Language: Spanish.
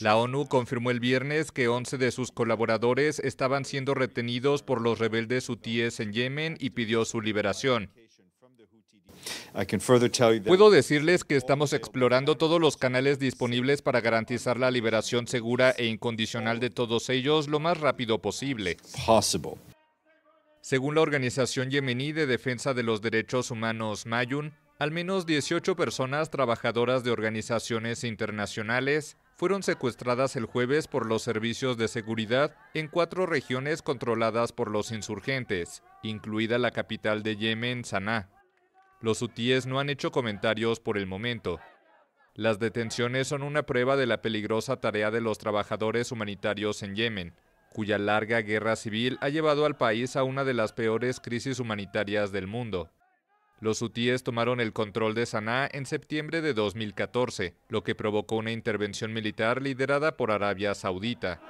La ONU confirmó el viernes que 11 de sus colaboradores estaban siendo retenidos por los rebeldes hutíes en Yemen y pidió su liberación. Puedo decirles que estamos explorando todos los canales disponibles para garantizar la liberación segura e incondicional de todos ellos lo más rápido posible. Según la organización yemení de defensa de los derechos humanos Mayun, al menos 18 personas trabajadoras de organizaciones internacionales fueron secuestradas el jueves por los servicios de seguridad en cuatro regiones controladas por los insurgentes, incluida la capital de Yemen, Sanaa. Los hutíes no han hecho comentarios por el momento. Las detenciones son una prueba de la peligrosa tarea de los trabajadores humanitarios en Yemen, cuya larga guerra civil ha llevado al país a una de las peores crisis humanitarias del mundo. Los hutíes tomaron el control de Sanaa en septiembre de 2014, lo que provocó una intervención militar liderada por Arabia Saudita.